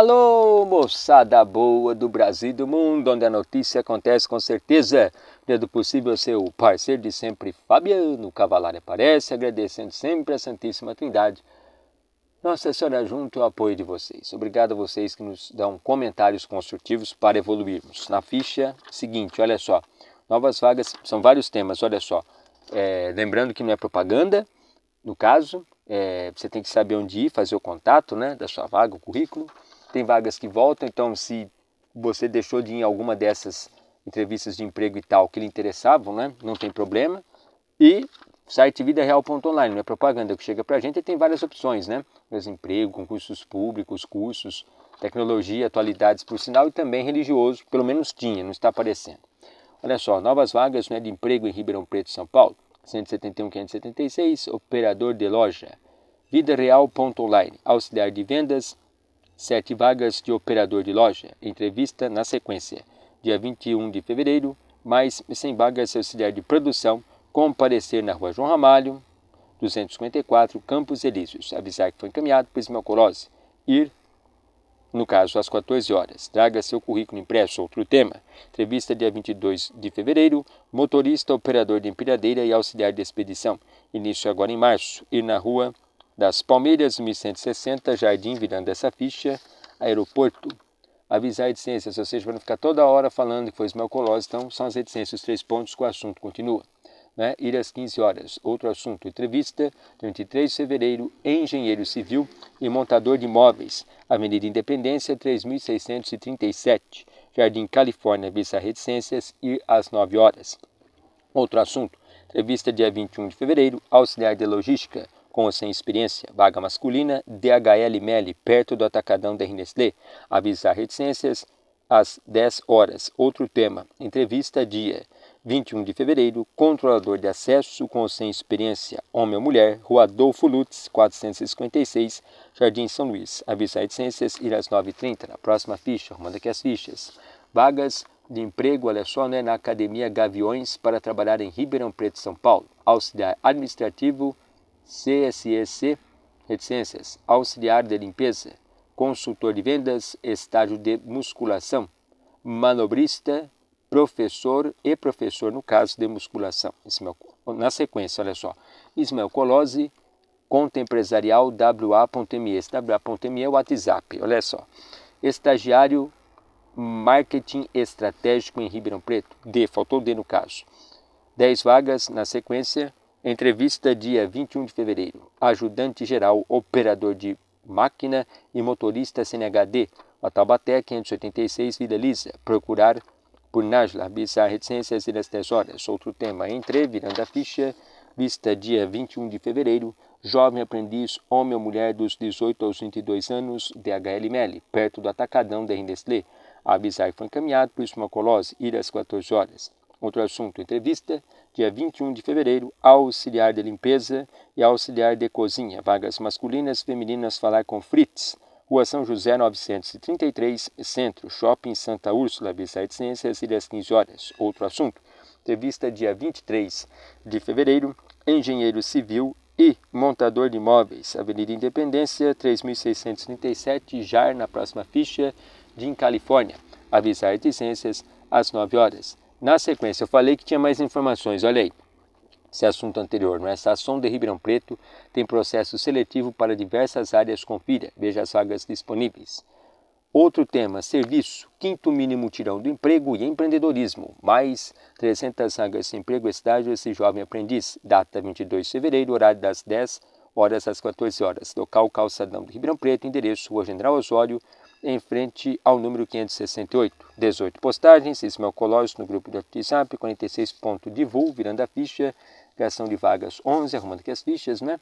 Alô, moçada boa do Brasil e do mundo, onde a notícia acontece com certeza. Dentro do possível, seu parceiro de sempre, Fabiano Cavalari aparece, agradecendo sempre a Santíssima Trindade. Nossa Senhora junto ao apoio de vocês. Obrigado a vocês que nos dão comentários construtivos para evoluirmos. Na ficha seguinte, olha só, novas vagas, são vários temas, olha só. É, lembrando que não é propaganda, no caso, é, você tem que saber onde ir, fazer o contato né, da sua vaga, o currículo tem vagas que voltam, então se você deixou de ir em alguma dessas entrevistas de emprego e tal que lhe interessavam, né? Não tem problema. E site vidareal.online, não é propaganda que chega para a gente e tem várias opções, né? Desemprego, concursos públicos, cursos, tecnologia, atualidades por sinal e também religioso, pelo menos tinha, não está aparecendo. Olha só, novas vagas né, de emprego em Ribeirão Preto, São Paulo, 171.576, operador de loja, vidareal.online, auxiliar de vendas, Sete vagas de operador de loja. Entrevista na sequência. Dia 21 de fevereiro, mais 100 vagas de auxiliar de produção. Comparecer na rua João Ramalho, 254, Campos Elíseos. Avisar que foi encaminhado por esmalcolose. Ir, no caso, às 14 horas. Traga seu currículo impresso. Outro tema. Entrevista dia 22 de fevereiro. Motorista, operador de empilhadeira e auxiliar de expedição. Início agora em março. Ir na rua das Palmeiras 1160, Jardim virando essa ficha, aeroporto. Avisar a reticência, ou seja, para não ficar toda hora falando que foi esmalcolose, então são as reticências, os três pontos que o assunto continua. Né? Ir às 15 horas. Outro assunto, entrevista, 23 de fevereiro, engenheiro civil e montador de imóveis, Avenida Independência, 3637, Jardim Califórnia, avisar reticências, ir às 9 horas. Outro assunto, entrevista dia 21 de fevereiro, auxiliar de logística, com ou sem experiência, vaga masculina, DHL Meli, perto do atacadão da Nestlé, avisar reticências às 10 horas. Outro tema, entrevista dia 21 de fevereiro, controlador de acesso com ou sem experiência, homem ou mulher, Rua Adolfo Lutz, 456, Jardim São Luís. Avisar reticências, ir às 9h30. Na próxima ficha, arrumando aqui as fichas. Vagas de emprego, olha só, né, na Academia Gaviões para trabalhar em Ribeirão Preto, São Paulo. Auxiliar administrativo, CSEC, reticências, auxiliar de limpeza, consultor de vendas, estágio de musculação, manobrista, professor e professor no caso de musculação. Na sequência, olha só, Ismael Colose, conta empresarial WA.me. WA.me é o WhatsApp, olha só. Estagiário Marketing Estratégico em Ribeirão Preto, D, faltou D no caso. 10 vagas na sequência, Entrevista dia 21 de fevereiro. Ajudante geral, operador de máquina e motorista CNHD. Taubaté 586, Vida Lisa. Procurar por Najla Bissar, reticências e horas. Outro tema, entre, virando a ficha. Vista dia 21 de fevereiro. Jovem aprendiz, homem ou mulher dos 18 aos 22 anos, DHLML, perto do atacadão da Nestlé. A Bizarre foi encaminhado por esmacolose, ir às 14 horas. Outro assunto: entrevista, dia 21 de fevereiro, auxiliar de limpeza e auxiliar de cozinha, vagas masculinas, femininas, falar com Fritz. Rua São José 933, Centro, Shopping Santa Úrsula, Bissete Ciências, das 15 horas. Outro assunto: entrevista dia 23 de fevereiro, engenheiro civil e montador de imóveis, Avenida Independência, 3637, JAR, na próxima ficha, de em Califórnia. Avisar de ciências às 9 horas. Na sequência, eu falei que tinha mais informações, olha aí. Esse assunto anterior, não é? Sasson de Ribeirão Preto tem processo seletivo para diversas áreas, confira, veja as vagas disponíveis. Outro tema, serviço, quinto mínimo tirão do emprego e empreendedorismo, mais 300 vagas de emprego, estágio, esse jovem aprendiz, data 22 de fevereiro, horário das 10 horas às 14 horas, local Calçadão do Ribeirão Preto, endereço Rua General Osório, em frente ao número 568. 18 postagens, Ismael Colóis no grupo do WhatsApp, 46 ponto divul, virando a ficha, criação de vagas 11, arrumando aqui as fichas, né?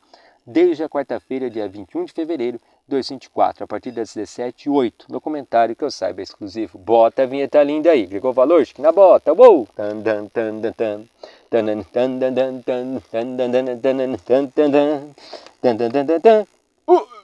Desde a quarta-feira, dia 21 de fevereiro, 2024 a partir das 17 h Meu comentário que eu saiba é exclusivo. Bota a vinheta linda aí, Gregor Valor, que na bota, uou! Uh!